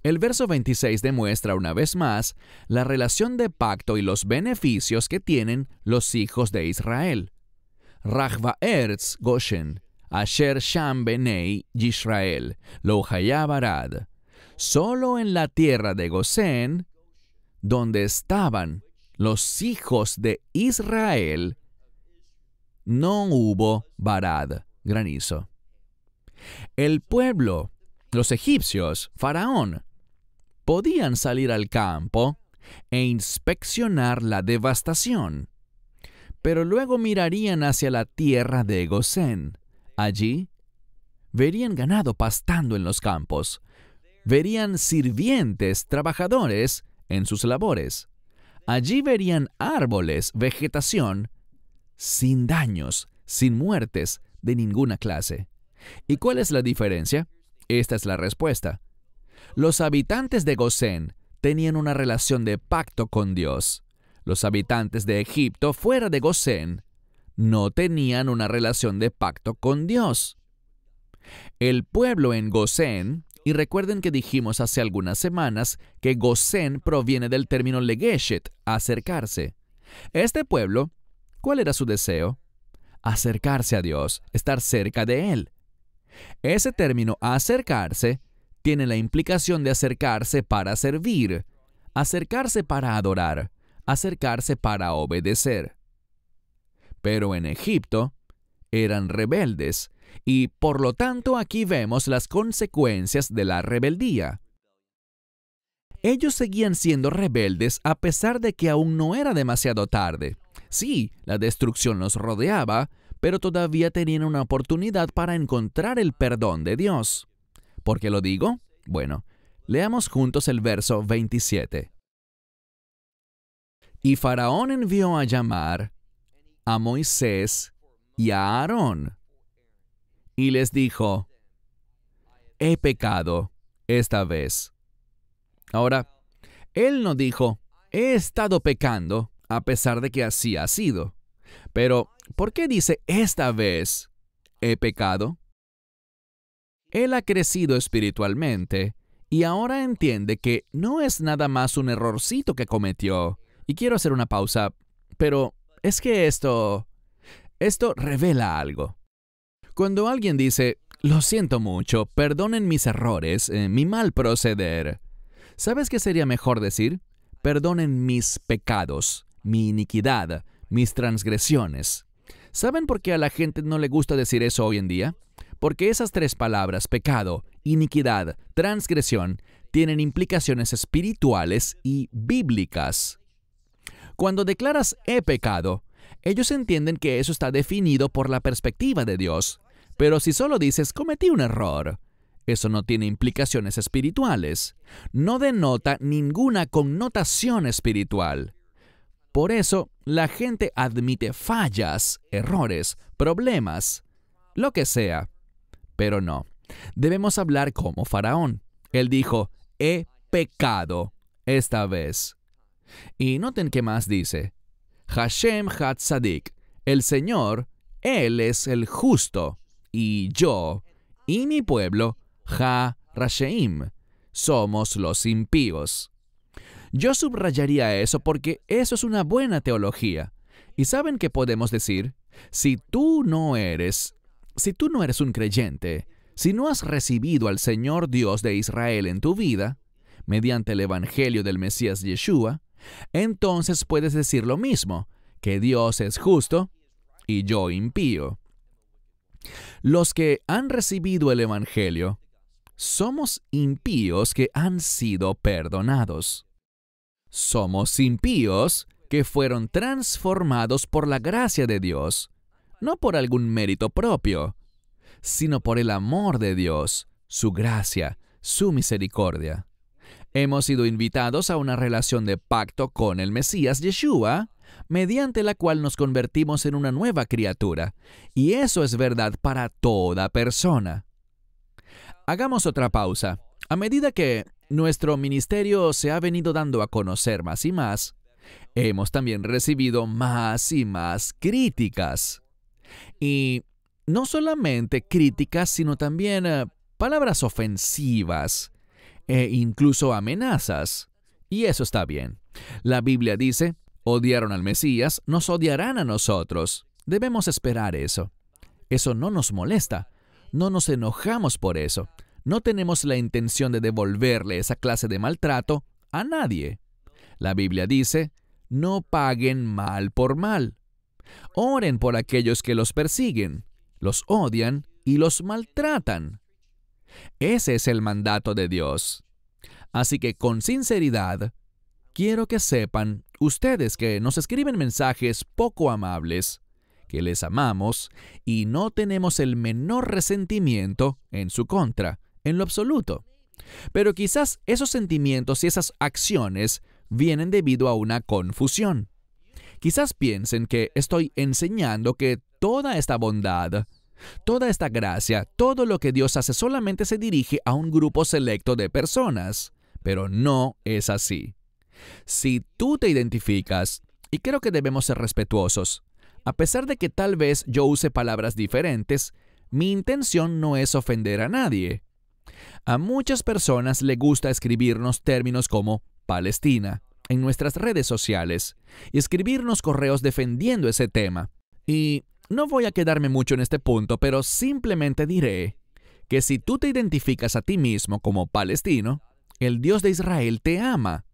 El verso 26 demuestra una vez más la relación de pacto y los beneficios que tienen los hijos de Israel. Rahva Erz Goshen, Asher Sham Benei Yisrael, LOHAYA Barad. Solo en la tierra de Gosén, donde estaban los hijos de Israel, no hubo Barad, granizo. El pueblo, los egipcios, Faraón, podían salir al campo e inspeccionar la devastación. Pero luego mirarían hacia la tierra de Gosén. Allí verían ganado pastando en los campos, verían sirvientes, trabajadores en sus labores. Allí verían árboles, vegetación, sin daños, sin muertes de ninguna clase. ¿Y cuál es la diferencia? Esta es la respuesta. Los habitantes de Gosén tenían una relación de pacto con Dios. Los habitantes de Egipto fuera de Gosén no tenían una relación de pacto con Dios. El pueblo en Gosén, y recuerden que dijimos hace algunas semanas que Gosén proviene del término legeshet, acercarse. Este pueblo, ¿cuál era su deseo? Acercarse a Dios, estar cerca de Él. Ese término acercarse tiene la implicación de acercarse para servir, acercarse para adorar, acercarse para obedecer. Pero en Egipto eran rebeldes, y por lo tanto aquí vemos las consecuencias de la rebeldía. Ellos seguían siendo rebeldes a pesar de que aún no era demasiado tarde. Sí, la destrucción los rodeaba, pero todavía tenían una oportunidad para encontrar el perdón de Dios. ¿Por qué lo digo? Bueno, leamos juntos el verso 27. Y Faraón envió a llamar a Moisés y a Aarón, y les dijo, he pecado esta vez. Ahora, él no dijo, he estado pecando, a pesar de que así ha sido. Pero, ¿por qué dice esta vez he pecado? Él ha crecido espiritualmente y ahora entiende que no es nada más un errorcito que cometió. Y quiero hacer una pausa, pero es que esto... Esto revela algo. Cuando alguien dice, lo siento mucho, perdonen mis errores, eh, mi mal proceder, ¿sabes qué sería mejor decir? Perdonen mis pecados, mi iniquidad, mis transgresiones. ¿Saben por qué a la gente no le gusta decir eso hoy en día? porque esas tres palabras, pecado, iniquidad, transgresión, tienen implicaciones espirituales y bíblicas. Cuando declaras he pecado, ellos entienden que eso está definido por la perspectiva de Dios, pero si solo dices cometí un error, eso no tiene implicaciones espirituales, no denota ninguna connotación espiritual. Por eso, la gente admite fallas, errores, problemas, lo que sea pero no. Debemos hablar como Faraón. Él dijo, he pecado esta vez. Y noten que más dice, Hashem Hatzadik, el Señor, Él es el justo, y yo, y mi pueblo, Ha Rasheim, somos los impíos. Yo subrayaría eso porque eso es una buena teología. ¿Y saben que podemos decir? Si tú no eres si tú no eres un creyente, si no has recibido al Señor Dios de Israel en tu vida, mediante el Evangelio del Mesías Yeshua, entonces puedes decir lo mismo, que Dios es justo y yo impío. Los que han recibido el Evangelio, somos impíos que han sido perdonados. Somos impíos que fueron transformados por la gracia de Dios no por algún mérito propio, sino por el amor de Dios, su gracia, su misericordia. Hemos sido invitados a una relación de pacto con el Mesías Yeshua, mediante la cual nos convertimos en una nueva criatura, y eso es verdad para toda persona. Hagamos otra pausa. A medida que nuestro ministerio se ha venido dando a conocer más y más, hemos también recibido más y más críticas. Y no solamente críticas, sino también eh, palabras ofensivas e incluso amenazas. Y eso está bien. La Biblia dice, odiaron al Mesías, nos odiarán a nosotros. Debemos esperar eso. Eso no nos molesta. No nos enojamos por eso. No tenemos la intención de devolverle esa clase de maltrato a nadie. La Biblia dice, no paguen mal por mal. Oren por aquellos que los persiguen, los odian y los maltratan. Ese es el mandato de Dios. Así que con sinceridad, quiero que sepan, ustedes que nos escriben mensajes poco amables, que les amamos y no tenemos el menor resentimiento en su contra, en lo absoluto. Pero quizás esos sentimientos y esas acciones vienen debido a una confusión. Quizás piensen que estoy enseñando que toda esta bondad, toda esta gracia, todo lo que Dios hace solamente se dirige a un grupo selecto de personas, pero no es así. Si tú te identificas, y creo que debemos ser respetuosos, a pesar de que tal vez yo use palabras diferentes, mi intención no es ofender a nadie. A muchas personas le gusta escribirnos términos como Palestina, en nuestras redes sociales escribirnos correos defendiendo ese tema. Y no voy a quedarme mucho en este punto, pero simplemente diré que si tú te identificas a ti mismo como palestino, el Dios de Israel te ama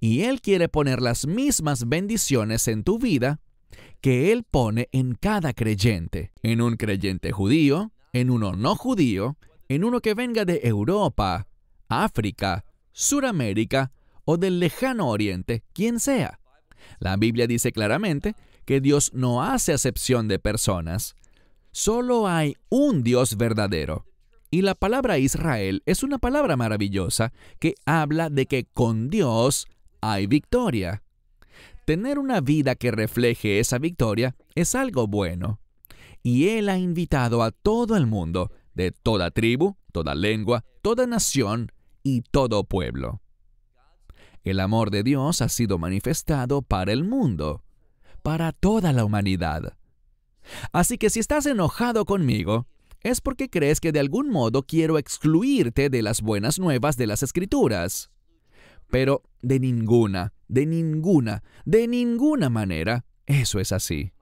y Él quiere poner las mismas bendiciones en tu vida que Él pone en cada creyente, en un creyente judío, en uno no judío, en uno que venga de Europa, África, Suramérica o del lejano oriente, quien sea. La Biblia dice claramente que Dios no hace acepción de personas. Solo hay un Dios verdadero. Y la palabra Israel es una palabra maravillosa que habla de que con Dios hay victoria. Tener una vida que refleje esa victoria es algo bueno. Y Él ha invitado a todo el mundo, de toda tribu, toda lengua, toda nación y todo pueblo. El amor de Dios ha sido manifestado para el mundo, para toda la humanidad. Así que si estás enojado conmigo, es porque crees que de algún modo quiero excluirte de las buenas nuevas de las escrituras. Pero de ninguna, de ninguna, de ninguna manera, eso es así.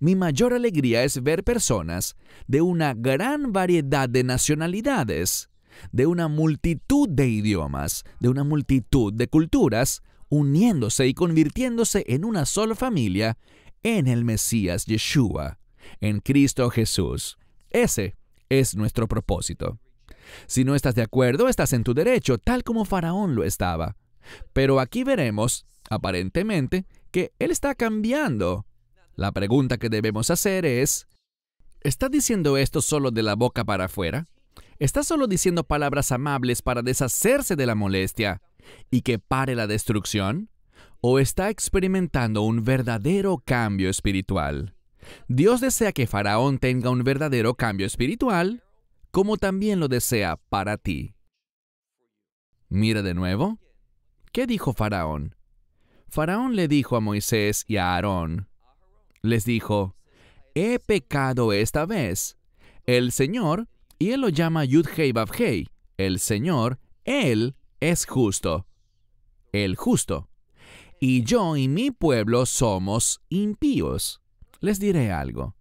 Mi mayor alegría es ver personas de una gran variedad de nacionalidades, de una multitud de idiomas, de una multitud de culturas, uniéndose y convirtiéndose en una sola familia en el Mesías Yeshua, en Cristo Jesús. Ese es nuestro propósito. Si no estás de acuerdo, estás en tu derecho, tal como Faraón lo estaba. Pero aquí veremos, aparentemente, que él está cambiando. La pregunta que debemos hacer es, ¿está diciendo esto solo de la boca para afuera? está solo diciendo palabras amables para deshacerse de la molestia y que pare la destrucción? ¿O está experimentando un verdadero cambio espiritual? Dios desea que Faraón tenga un verdadero cambio espiritual, como también lo desea para ti. Mira de nuevo. ¿Qué dijo Faraón? Faraón le dijo a Moisés y a Aarón, les dijo, He pecado esta vez. El Señor, y él lo llama yud hei hei, el Señor, él es justo, el justo. Y yo y mi pueblo somos impíos. Les diré algo.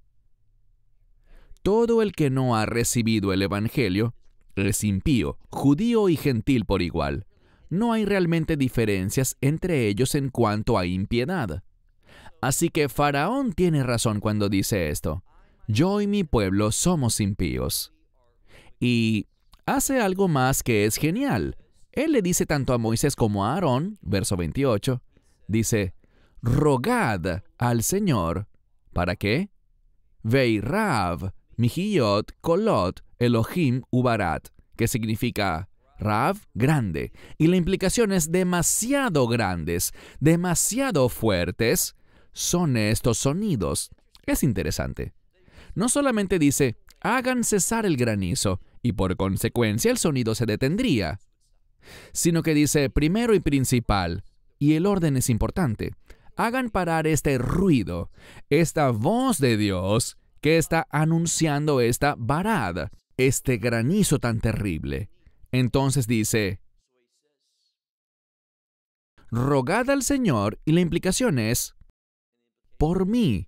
Todo el que no ha recibido el Evangelio es impío, judío y gentil por igual. No hay realmente diferencias entre ellos en cuanto a impiedad. Así que Faraón tiene razón cuando dice esto. Yo y mi pueblo somos impíos y hace algo más que es genial. Él le dice tanto a Moisés como a Aarón, verso 28, dice, rogad al Señor, ¿para qué? Veirav, Mijiyot, Kolot, Elohim, Ubarat, que significa Rav, grande, y la implicación es demasiado grandes, demasiado fuertes, son estos sonidos. Es interesante. No solamente dice, hagan cesar el granizo, y por consecuencia el sonido se detendría, sino que dice primero y principal, y el orden es importante. Hagan parar este ruido, esta voz de Dios que está anunciando esta varada, este granizo tan terrible. Entonces dice, rogad al Señor y la implicación es, por mí,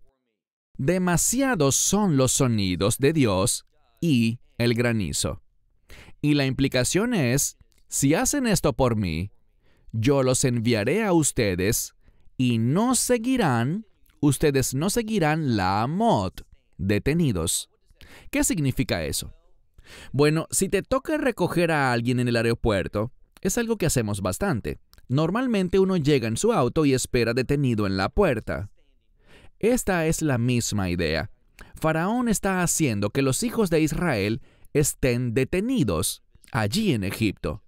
Demasiados son los sonidos de Dios y el granizo. Y la implicación es, si hacen esto por mí, yo los enviaré a ustedes y no seguirán, ustedes no seguirán la mod, detenidos. ¿Qué significa eso? Bueno, si te toca recoger a alguien en el aeropuerto, es algo que hacemos bastante. Normalmente uno llega en su auto y espera detenido en la puerta. Esta es la misma idea. Faraón está haciendo que los hijos de Israel estén detenidos allí en Egipto.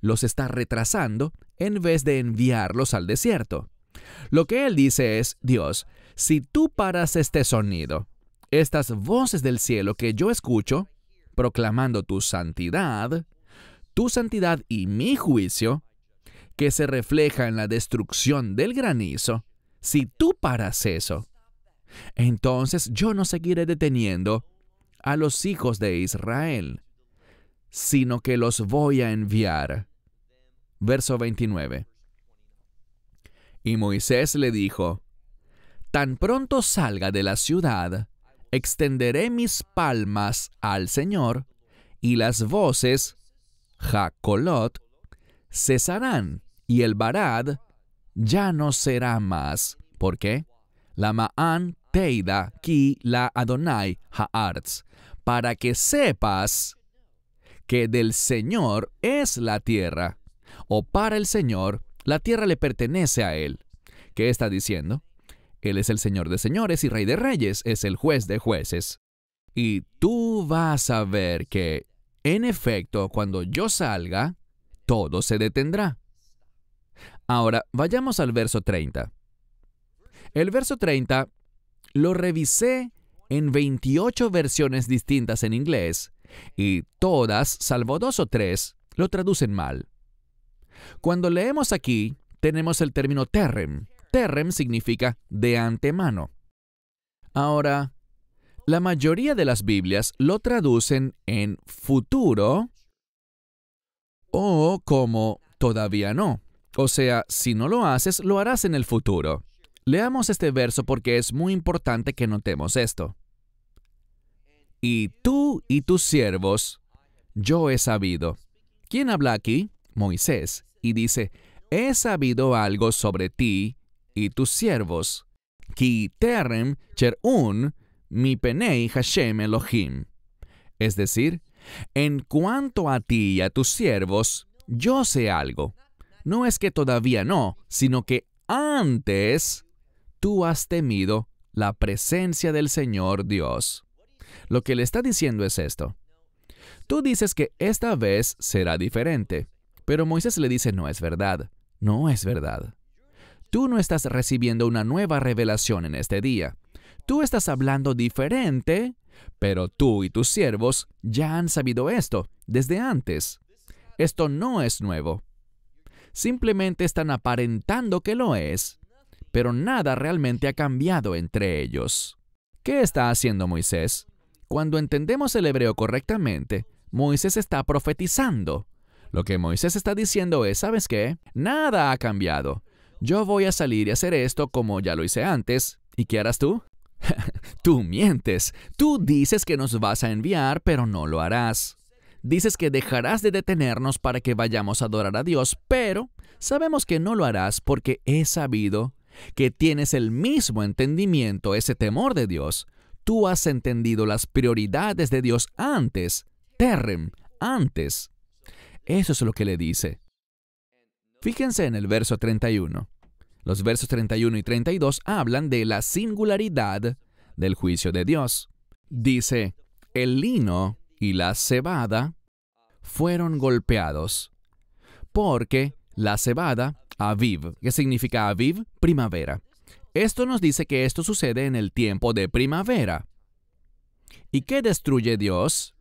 Los está retrasando en vez de enviarlos al desierto. Lo que él dice es, Dios, si tú paras este sonido, estas voces del cielo que yo escucho, proclamando tu santidad, tu santidad y mi juicio, que se refleja en la destrucción del granizo, si tú paras eso, entonces yo no seguiré deteniendo a los hijos de Israel, sino que los voy a enviar. Verso 29. Y Moisés le dijo, Tan pronto salga de la ciudad, extenderé mis palmas al Señor, y las voces, Jacolot, cesarán, y el Barad ya no será más. ¿Por qué? La Ma'an Teida Ki La Adonai Ha'arts, para que sepas que del Señor es la tierra, o para el Señor, la tierra le pertenece a Él. ¿Qué está diciendo? Él es el Señor de señores y Rey de reyes, es el juez de jueces. Y tú vas a ver que, en efecto, cuando yo salga, todo se detendrá. Ahora, vayamos al verso 30. El verso 30 lo revisé en 28 versiones distintas en inglés y todas, salvo dos o tres, lo traducen mal. Cuando leemos aquí, tenemos el término terrem. Terrem significa de antemano. Ahora, la mayoría de las Biblias lo traducen en futuro o como todavía no. O sea, si no lo haces, lo harás en el futuro. Leamos este verso porque es muy importante que notemos esto. Y tú y tus siervos, yo he sabido. ¿Quién habla aquí? Moisés. Y dice, he sabido algo sobre ti y tus siervos. mi Es decir, en cuanto a ti y a tus siervos, yo sé algo. No es que todavía no, sino que antes tú has temido la presencia del Señor Dios. Lo que le está diciendo es esto. Tú dices que esta vez será diferente, pero Moisés le dice, no es verdad, no es verdad. Tú no estás recibiendo una nueva revelación en este día. Tú estás hablando diferente, pero tú y tus siervos ya han sabido esto desde antes. Esto no es nuevo simplemente están aparentando que lo es, pero nada realmente ha cambiado entre ellos. ¿Qué está haciendo Moisés? Cuando entendemos el hebreo correctamente, Moisés está profetizando. Lo que Moisés está diciendo es, ¿sabes qué? Nada ha cambiado. Yo voy a salir y hacer esto como ya lo hice antes. ¿Y qué harás tú? tú mientes. Tú dices que nos vas a enviar, pero no lo harás. Dices que dejarás de detenernos para que vayamos a adorar a Dios, pero sabemos que no lo harás porque he sabido que tienes el mismo entendimiento, ese temor de Dios. Tú has entendido las prioridades de Dios antes, terrem, antes. Eso es lo que le dice. Fíjense en el verso 31. Los versos 31 y 32 hablan de la singularidad del juicio de Dios. Dice, el lino y la cebada fueron golpeados, porque la cebada, aviv, que significa aviv, primavera. Esto nos dice que esto sucede en el tiempo de primavera. ¿Y qué destruye Dios?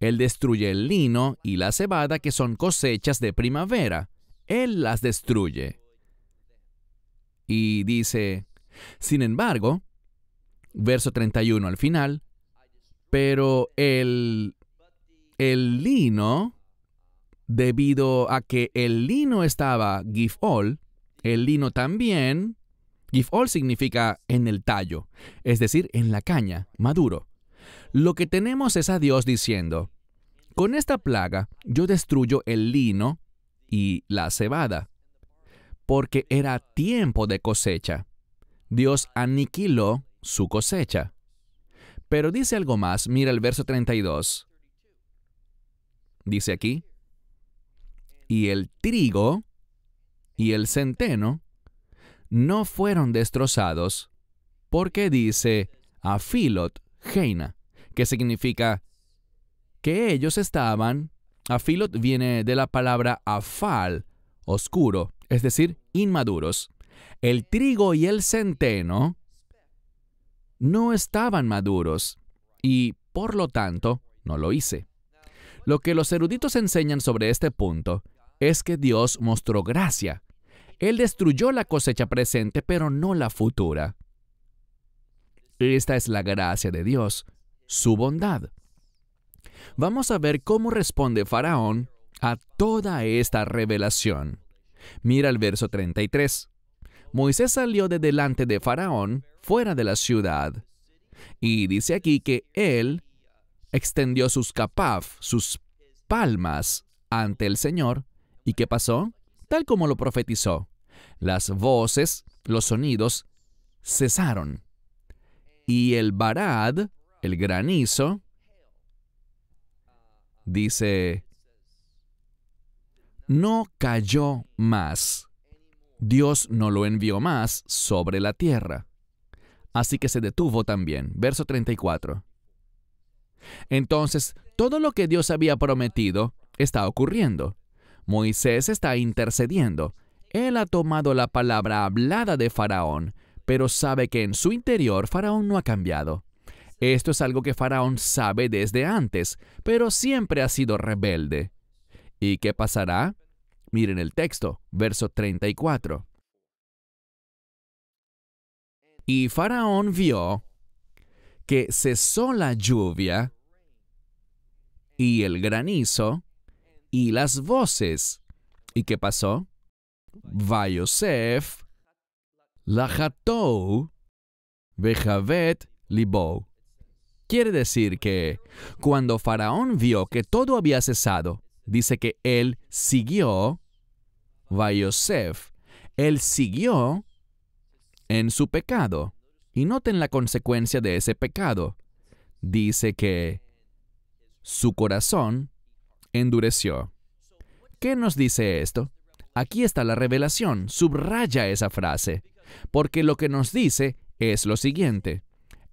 Él destruye el lino y la cebada, que son cosechas de primavera. Él las destruye. Y dice, sin embargo, verso 31 al final, pero el, lino, debido a que el lino estaba gifol, el lino también, gifol significa en el tallo, es decir, en la caña, maduro. Lo que tenemos es a Dios diciendo, con esta plaga yo destruyo el lino y la cebada, porque era tiempo de cosecha. Dios aniquiló su cosecha. Pero dice algo más, mira el verso 32. Dice aquí, y el trigo y el centeno no fueron destrozados, porque dice afilot Heina, que significa que ellos estaban. afilot viene de la palabra afal, oscuro, es decir, inmaduros. El trigo y el centeno no estaban maduros y, por lo tanto, no lo hice. Lo que los eruditos enseñan sobre este punto es que Dios mostró gracia. Él destruyó la cosecha presente, pero no la futura. Esta es la gracia de Dios, su bondad. Vamos a ver cómo responde Faraón a toda esta revelación. Mira el verso 33. Moisés salió de delante de Faraón fuera de la ciudad. Y dice aquí que él extendió sus capaf, sus palmas, ante el Señor. ¿Y qué pasó? Tal como lo profetizó. Las voces, los sonidos, cesaron. Y el barad, el granizo, dice, no cayó más. Dios no lo envió más sobre la tierra. Así que se detuvo también. Verso 34. Entonces, todo lo que Dios había prometido está ocurriendo. Moisés está intercediendo. Él ha tomado la palabra hablada de Faraón, pero sabe que en su interior Faraón no ha cambiado. Esto es algo que Faraón sabe desde antes, pero siempre ha sido rebelde. ¿Y qué pasará? Miren el texto, verso 34. Y Faraón vio que cesó la lluvia y el granizo y las voces. ¿Y qué pasó? Va Yosef, Lajatou, Bejavet, Libou. Quiere decir que cuando Faraón vio que todo había cesado, dice que él siguió, va él siguió en su pecado, y noten la consecuencia de ese pecado, dice que su corazón endureció. ¿Qué nos dice esto? Aquí está la revelación, subraya esa frase, porque lo que nos dice es lo siguiente,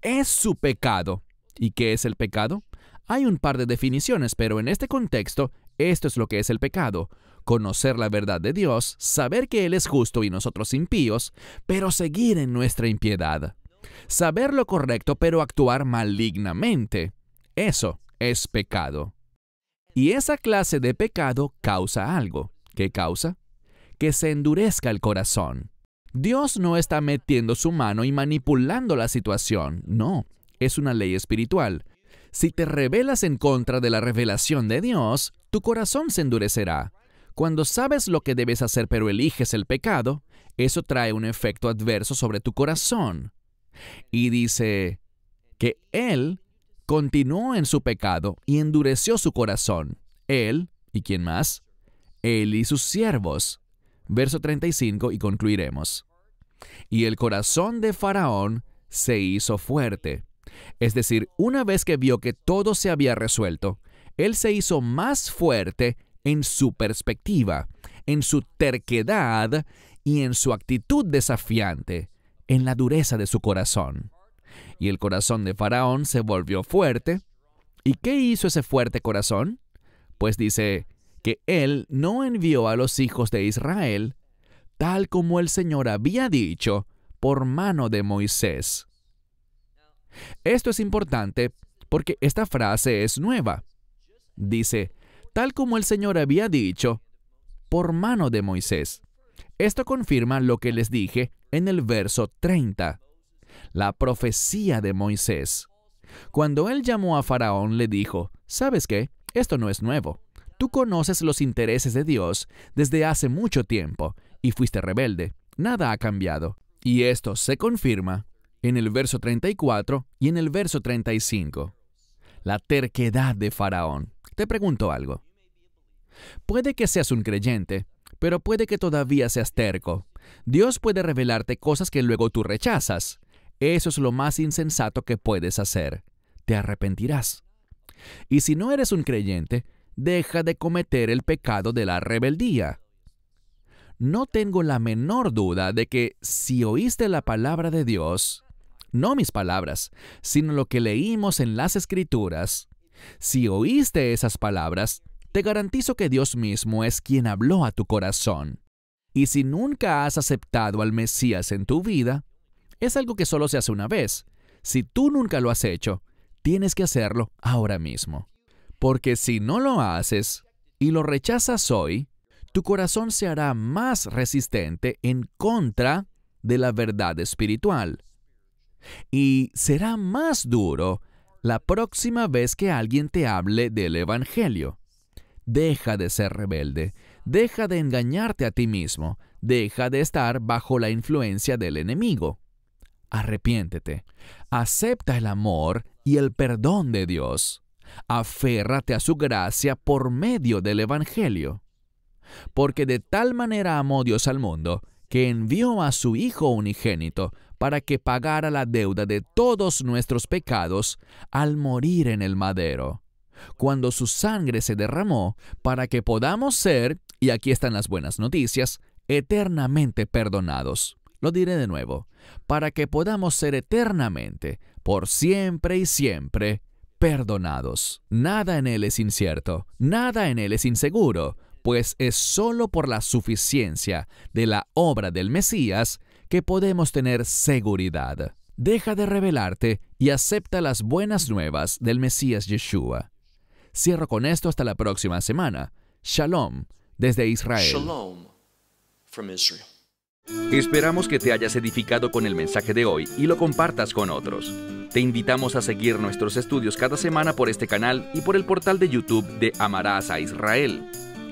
es su pecado. ¿Y qué es el pecado? Hay un par de definiciones, pero en este contexto, esto es lo que es el pecado conocer la verdad de Dios, saber que Él es justo y nosotros impíos, pero seguir en nuestra impiedad. Saber lo correcto pero actuar malignamente. Eso es pecado. Y esa clase de pecado causa algo. ¿Qué causa? Que se endurezca el corazón. Dios no está metiendo su mano y manipulando la situación, no, es una ley espiritual. Si te rebelas en contra de la revelación de Dios, tu corazón se endurecerá. Cuando sabes lo que debes hacer pero eliges el pecado, eso trae un efecto adverso sobre tu corazón. Y dice que él continuó en su pecado y endureció su corazón. Él, ¿y quién más? Él y sus siervos. Verso 35 y concluiremos. Y el corazón de Faraón se hizo fuerte. Es decir, una vez que vio que todo se había resuelto, él se hizo más fuerte en su perspectiva, en su terquedad y en su actitud desafiante, en la dureza de su corazón. Y el corazón de Faraón se volvió fuerte. ¿Y qué hizo ese fuerte corazón? Pues dice que él no envió a los hijos de Israel, tal como el Señor había dicho, por mano de Moisés. Esto es importante porque esta frase es nueva. Dice, tal como el Señor había dicho, por mano de Moisés. Esto confirma lo que les dije en el verso 30, la profecía de Moisés. Cuando él llamó a Faraón le dijo, ¿sabes qué? Esto no es nuevo. Tú conoces los intereses de Dios desde hace mucho tiempo y fuiste rebelde. Nada ha cambiado. Y esto se confirma en el verso 34 y en el verso 35. La terquedad de Faraón. Te pregunto algo. Puede que seas un creyente, pero puede que todavía seas terco. Dios puede revelarte cosas que luego tú rechazas. Eso es lo más insensato que puedes hacer. Te arrepentirás. Y si no eres un creyente, deja de cometer el pecado de la rebeldía. No tengo la menor duda de que si oíste la palabra de Dios, no mis palabras, sino lo que leímos en las escrituras, si oíste esas palabras, te garantizo que Dios mismo es quien habló a tu corazón. Y si nunca has aceptado al Mesías en tu vida, es algo que solo se hace una vez. Si tú nunca lo has hecho, tienes que hacerlo ahora mismo. Porque si no lo haces y lo rechazas hoy, tu corazón se hará más resistente en contra de la verdad espiritual. Y será más duro la próxima vez que alguien te hable del Evangelio, deja de ser rebelde, deja de engañarte a ti mismo, deja de estar bajo la influencia del enemigo. Arrepiéntete, acepta el amor y el perdón de Dios, aférrate a su gracia por medio del Evangelio. Porque de tal manera amó Dios al mundo, que envió a su Hijo unigénito, para que pagara la deuda de todos nuestros pecados al morir en el madero, cuando su sangre se derramó para que podamos ser, y aquí están las buenas noticias, eternamente perdonados. Lo diré de nuevo, para que podamos ser eternamente, por siempre y siempre, perdonados. Nada en Él es incierto, nada en Él es inseguro, pues es sólo por la suficiencia de la obra del Mesías que podemos tener seguridad. Deja de rebelarte y acepta las buenas nuevas del Mesías Yeshua. Cierro con esto hasta la próxima semana. Shalom desde Israel. Esperamos que te hayas edificado con el mensaje de hoy y lo compartas con otros. Te invitamos a seguir nuestros estudios cada semana por este canal y por el portal de YouTube de Amarás a Israel.